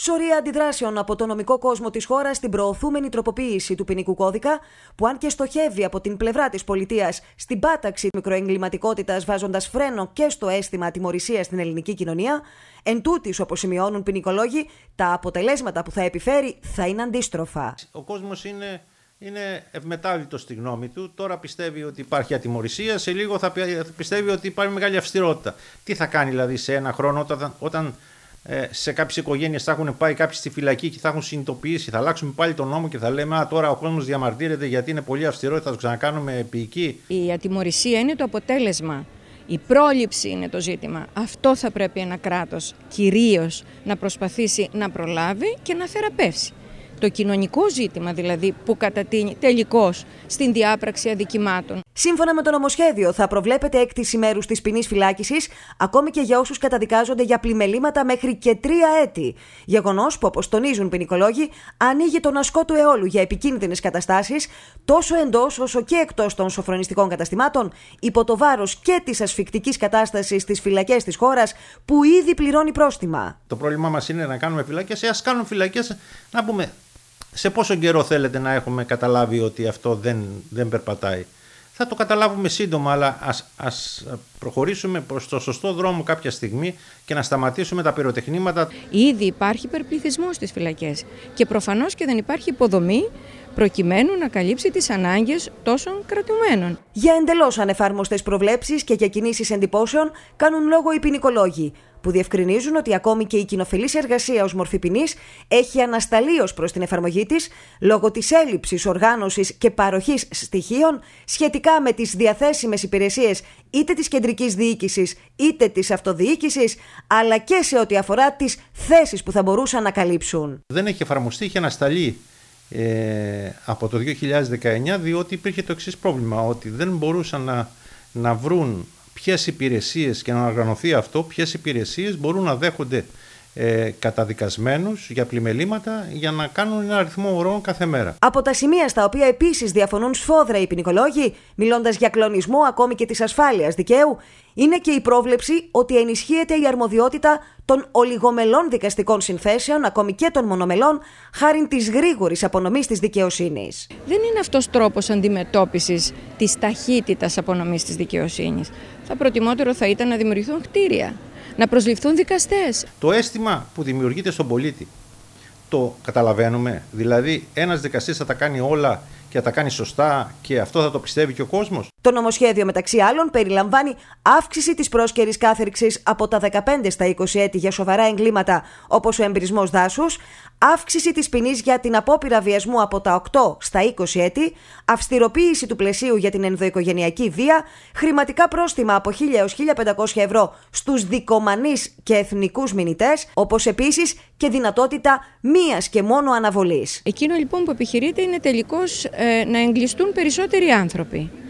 Σωρία αντιδράσεων από το νομικό κόσμο της χώρας στην προωθούμενη τροποποίηση του ποινικού κώδικα, που αν και στοχεύει από την πλευρά της πολιτείας στην πάταξη μικροεγκληματικότητας βάζοντας φρένο και στο αίσθημα ατιμορρησίας στην ελληνική κοινωνία, εν τούτης, όπως σημειώνουν ποινικολόγοι, τα αποτελέσματα που θα επιφέρει θα είναι αντίστροφα. Ο κόσμος είναι, είναι ευμετάβλητο στη γνώμη του. Τώρα πιστεύει ότι υπάρχει ατιμορρησία, σε λίγο θα πιστεύει ότι υπάρχει μεγάλη αυστηρότητα. Τι θα κάνει δηλαδή σε ένα χρόνο όταν ε, σε κάποιες οικογένειες θα έχουν πάει κάποιοι στη φυλακή και θα έχουν συνειδητοποιήσει. Θα αλλάξουμε πάλι τον νόμο και θα λέμε Α, τώρα ο κόσμος διαμαρτύρεται γιατί είναι πολύ αυστηρό και θα το ξανακάνουμε ποιική. Η ατιμορρησία είναι το αποτέλεσμα. Η πρόληψη είναι το ζήτημα. Αυτό θα πρέπει ένα κράτος κυρίως να προσπαθήσει να προλάβει και να θεραπεύσει. Το κοινωνικό ζήτημα δηλαδή που κατατείνει τελικώς στην διάπραξη αδικημάτων. Σύμφωνα με το νομοσχέδιο, θα προβλέπεται έκτηση μέρους της ποινής φυλάκισης ακόμη και για όσους καταδικάζονται για πλημελήματα μέχρι και τρία έτη. Γεγονός που, όπως τονίζουν ποινικολόγοι, ανοίγει τον ασκό του αιώλου για επικίνδυνες καταστάσεις τόσο εντός όσο και εκτός των σοφρονιστικών καταστημάτων, υπό το βάρος και της ασφικτικής κατάστασης στις φυλακές της χώρας που ήδη πληρώνει πρόστιμα. Το πρόβλημά μας είναι να κάνουμε φυλακές. Ε, ας κάνουν φυλακές, να πούμε σε πόσο καιρό θέλετε να έχουμε καταλάβει ότι αυτό δεν, δεν περπατάει θα το καταλάβουμε σύντομα, αλλά ας, προχωρήσουμε προς το σωστό δρόμο κάποια στιγμή και να σταματήσουμε τα πυροτεχνήματα. Ήδη υπάρχει υπερπληθυσμός στις φυλακές και προφανώς και δεν υπάρχει υποδομή προκειμένου να καλύψει τις ανάγκες τόσων κρατουμένων. Για εντελώς ανεφάρμοστες προβλέψεις και για κινήσεις εντυπώσεων κάνουν λόγο οι ποινικολόγοι που διευκρινίζουν ότι ακόμη και η κοινοφελή εργασία ως μορφή ποινής έχει ανασταλεί ως προς την εφαρμογή της λόγω της έλλειψης οργάνωσης και παροχής στοιχείων σχετικά με τις διαθέσιμες υπηρεσίες είτε της κεντρικής διοίκησης είτε της αυτοδιοίκησης, αλλά και σε ό,τι αφορά τις θέσεις που θα μπορούσαν να καλύψουν. Δεν έχει εφαρμοστεί, έχει ανασταλεί ε, από το 2019 διότι υπήρχε το εξής πρόβλημα ότι δεν μπορούσαν να, να βρουν ποιες υπηρεσίες και να οργανωθεί αυτό, ποιες υπηρεσίες μπορούν να δέχονται ε, καταδικασμένους για πλημελήματα για να κάνουν ένα αριθμό ορών κάθε μέρα. Από τα σημεία στα οποία επίσης διαφωνούν σφόδρα οι ποινικολόγοι, μιλώντας για κλονισμό ακόμη και της ασφάλειας δικαίου, είναι και η πρόβλεψη ότι ενισχύεται η αρμοδιότητα των ολιγομελών δικαστικών συνθέσεων, ακόμη και των μονομελών, χάρη της γρήγορης απονομής της δικαιοσύνης. Δεν είναι αυτός τρόπος αντιμετώπισης της ταχύτητας απονομής της δικαιοσύνης θα προτιμότερο θα ήταν να δημιουργηθούν κτίρια, να προσληφθούν δικαστές. Το αίσθημα που δημιουργείται στον πολίτη το καταλαβαίνουμε. Δηλαδή ένας δικαστής θα τα κάνει όλα και τα κάνει σωστά και αυτό θα το πιστεύει και ο κόσμος. Το νομοσχέδιο, μεταξύ άλλων, περιλαμβάνει αύξηση της πρόσκαιρης κάθερξης από τα 15 στα 20 έτη για σοβαρά εγκλήματα όπως ο εμπρισμός δάσους, αύξηση της ποινής για την απόπειρα βιασμού από τα 8 στα 20 έτη, αυστηροποίηση του πλαισίου για την ενδοοικογενειακή βία, χρηματικά πρόστιμα από 1.000 έω 1.500 ευρώ στους δικομανείς και εθνικούς μηνυτές, όπως επίσης και δυνατότητα μίας και μόνο αναβολής. Εκείνο λοιπόν που επιχειρείται είναι τελικώς ε, ε, να εγκλειστούν περισσότεροι άνθρωποι.